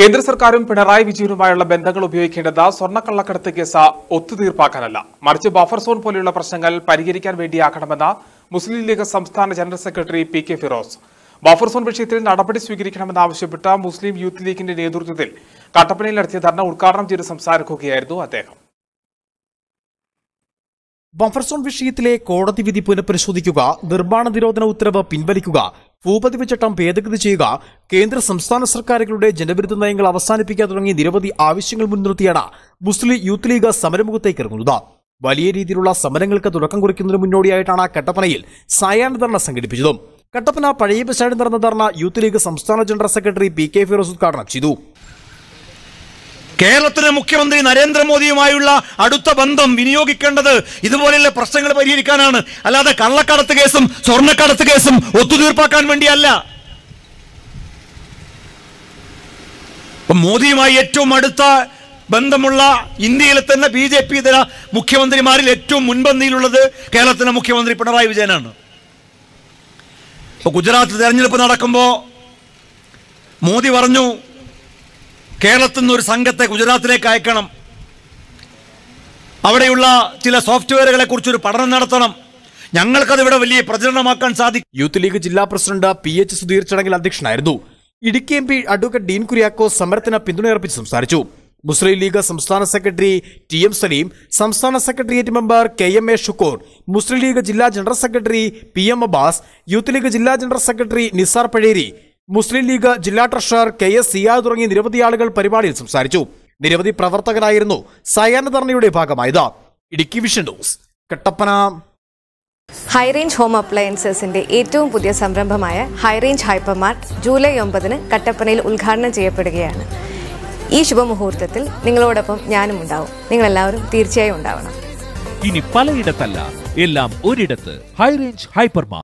കേന്ദ്ര സർക്കാരും പിണറായി വിജയനുമായുള്ള ബന്ധങ്ങൾ ഉപയോഗിക്കേണ്ടത് സ്വർണ്ണക്കള്ളക്കടത്ത് കേസ് ഒത്തുതീർപ്പാക്കാനല്ല മറിച്ച് ബഫർ സോൺ പോലെയുള്ള പ്രശ്നങ്ങൾ പരിഹരിക്കാൻ വേണ്ടിയാക്കണമെന്ന് മുസ്ലിം ലീഗ് സംസ്ഥാന general secretary P K Firoz buffer zone വിഷയത്തിൽ നടപടി സ്വീകരിക്കണമെന്നാവശ്യപ്പെട്ട് മുസ്ലിം യൂത്ത് ലീഗിന്റെ നേതൃത്വത്തിൽ കട്ടപ്പനയിൽ നടത്തിയ ധർണ ഉദ്ഘാടനം ചെയ്ത് സംസാരിക്കുകയായിരുന്നു അദ്ദേഹം ബഫർ സോൺ വിഷയത്തിലെ കോടതി വിധി പുനഃപരിശോധിക്കുക നിർമ്മാണ നിരോധന ഉത്തരവ് പിൻവലിക്കുക ഭൂപതി ചട്ടം ഭേദഗതി ചെയ്യുക കേന്ദ്ര സംസ്ഥാന സർക്കാരുകളുടെ ജനവിരുദ്ധ നയങ്ങൾ അവസാനിപ്പിക്കുക തുടങ്ങി നിരവധി ആവശ്യങ്ങൾ മുൻനിർത്തിയാണ് മുസ്ലിം യൂത്ത് ലീഗ് സമരമുഖത്തേക്ക് ഇറങ്ങുന്നത് വലിയ രീതിയിലുള്ള സമരങ്ങൾക്ക് തുടക്കം കുറിക്കുന്നതിന് മുന്നോടിയായിട്ടാണ് കട്ടപ്പനയിൽ സായാഹ്ന ധർണ സംഘടിപ്പിച്ചതും കട്ടപ്പന പഴയ ബസാഡിൽ നടന്ന ധർണ യൂത്ത് ലീഗ് സംസ്ഥാന general secretary P K Firoz ഉദ്ഘാടനം ചെയ്തു കേരളത്തിലെ മുഖ്യമന്ത്രി നരേന്ദ്രമോദിയുമായുള്ള അടുത്ത ബന്ധം വിനിയോഗിക്കേണ്ടത് ഇതുപോലെയുള്ള പ്രശ്നങ്ങൾ പരിഹരിക്കാനാണ് അല്ലാതെ കള്ളക്കടത്ത് കേസും സ്വർണ്ണക്കടത്ത് കേസും ഒത്തുതീർപ്പാക്കാൻ വേണ്ടിയല്ല മോദിയുമായി ഏറ്റവും അടുത്ത ബന്ധമുള്ള ഇന്ത്യയിലെ തന്നെ ബി ജെ പി ഇതര മുഖ്യമന്ത്രിമാരിൽ ഏറ്റവും മുൻപന്തിയിലുള്ളത് കേരളത്തിലെ മുഖ്യമന്ത്രി പിണറായി വിജയനാണ് ഇപ്പൊ ഗുജറാത്തിൽ തെരഞ്ഞെടുപ്പ് നടക്കുമ്പോൾ മോദി പറഞ്ഞു കേരളത്തിൽ നിന്ന് ഒരു സംഘത്തെ ഗുജറാത്തിലേക്ക് അയക്കണം അവിടെയുള്ള ചില സോഫ്റ്റ്വെയറുകളെ കുറിച്ചൊരു ഒരു പഠനം നടത്തണം ഞങ്ങൾക്കത് ഇവിടെ വലിയ പ്രചരണമാക്കാൻ സാധിക്കും യൂത്ത് ലീഗ് ജില്ലാ പ്രസിഡന്റ് പി എച്ച് സുധീർ ചടങ്ങിൽ അധ്യക്ഷനായിരുന്നു Idukki M P advocate Dean Kuriako സമരത്തിന് പിന്തുണയർപ്പിച്ച് സംസാരിച്ചു മുസ്ലിം ലീഗ് സംസ്ഥാന സെക്രട്ടറി ടി എം സലീം സംസ്ഥാന secretariat member K M A Shukkoor Muslim League ജില്ലാ general secretary P M Abbas Youth League ജില്ലാ ജനറൽ സെക്രട്ടറി നിസാർ പഴേരി മുസ്ലിം ലീഗ് ജില്ലാ ട്രഷറർ കെ എസ് സിയാ തുടങ്ങിയ നിരവധി ആളുകൾ പരിപാടിയിൽ സംസാരിച്ചു നിരവധി പ്രവർത്തകരായിരുന്നു സയാനധർണയുടെ ഭാഗമായത് Idukki vision news Kattappana high range home അപ്ലയൻസസിന്റെ ഏറ്റവും പുതിയ സംരംഭമായ ഹൈറേഞ്ച് ഹൈപ്പർമാർട്ട് ജൂലൈ ഒമ്പതിന് കട്ടപ്പനയിൽ ഉദ്ഘാടനം ചെയ്യപ്പെടുകയാണ് ഈ ശുഭമുഹൂർത്തത്തിൽ നിങ്ങളോടൊപ്പം ഞാനും ഉണ്ടാവും എല്ലാവരും തീർച്ചയായും ഉണ്ടാവണം ഇനി പലയിടത്തല്ല എല്ലാം ഒരിടത്ത് ഹൈറേഞ്ച് ഹൈപ്പർമാർ